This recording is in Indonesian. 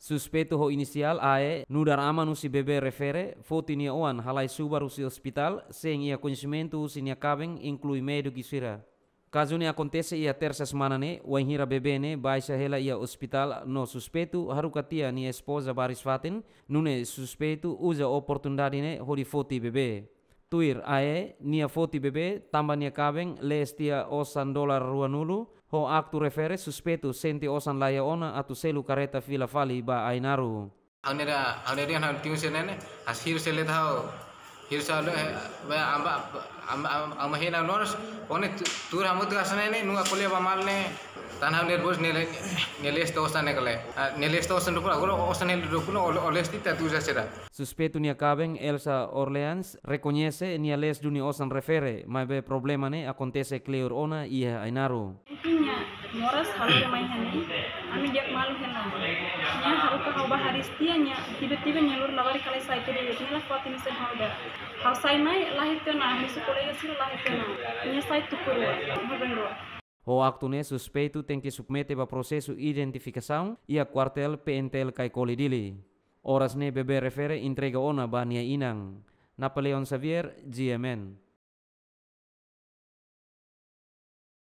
Suspeto ho inisial ae nudar amanu si bebe refere foti nia oan halai subaru si hospital sem ia konsumentu se nia kaveng inklui medu gisira. sira. ni akontese ia tersa semana ne, wain hira bebe ne hela ia hospital no suspeto harukatia nia esposa baris fatin, nune suspeto uza oportunidade ne hori foti bebe tuir ae nia foti bebe tambah nia kabeng les tia osan dolar ruanulu ho aktu refere suspetu senti osan laya ona atu selu kareta fila fali ba ainaru anera anera yang tiu senene as hir sele thao hir sa ba amba amba amahina nors one tur hamut kasane ne nunga kolya ba malne ತಾನು ಹಾವು ನೆಲ್ಬೋಸ್ ನೆಲೆ ನೆಲೆಸ್ತ ಒಸ್ತಾನೆ ಕಲೆ ನೆಲೆಸ್ತ ಒಸ್ತಾನೆ ರುಕುನ ಅಗುರ ಒಸ್ತಾನೆ ರುಕುನ ಒಲೆಸ್ತಿ ತ ತುಜಾ ಸೆರ Suspeto nia caben Elsa Orleans recoñece nia les duni osan refere, ma be problema ne acontece cleor ona ia ainaru. Nya moras kalau main hani, ami anu jak malu kan hena. Nya haruka hau baharis tia nya tiba-tiba nyelur lawari kali sai kiri nya lah kuat ini sen hau saya Hau sai mai lahir tena, misu kolega sir lahir tena. Nya sai tukurua, hau O acto ne suspeito tem que submeter para processo identificação e a quartel PNTL kai kolidili. Oras ne bebe refere entrega ona bania inang. Napoleon Xavier, GMN.